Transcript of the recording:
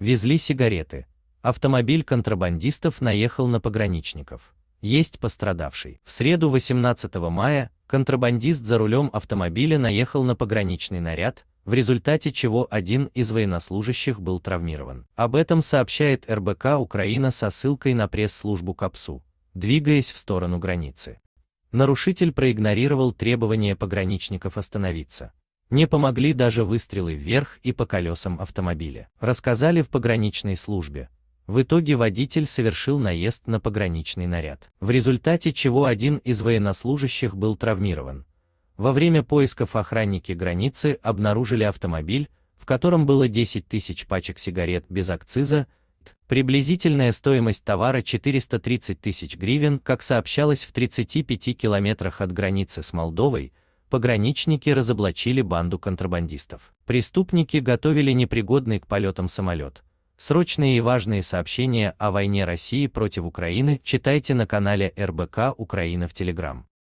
Везли сигареты. Автомобиль контрабандистов наехал на пограничников. Есть пострадавший. В среду 18 мая контрабандист за рулем автомобиля наехал на пограничный наряд, в результате чего один из военнослужащих был травмирован. Об этом сообщает РБК Украина со ссылкой на пресс-службу КАПСУ, двигаясь в сторону границы. Нарушитель проигнорировал требования пограничников остановиться. Не помогли даже выстрелы вверх и по колесам автомобиля. Рассказали в пограничной службе. В итоге водитель совершил наезд на пограничный наряд, в результате чего один из военнослужащих был травмирован. Во время поисков охранники границы обнаружили автомобиль, в котором было 10 тысяч пачек сигарет без акциза, приблизительная стоимость товара 430 тысяч гривен, как сообщалось в 35 километрах от границы с Молдовой, пограничники разоблачили банду контрабандистов. Преступники готовили непригодный к полетам самолет. Срочные и важные сообщения о войне России против Украины читайте на канале РБК Украина в Телеграм.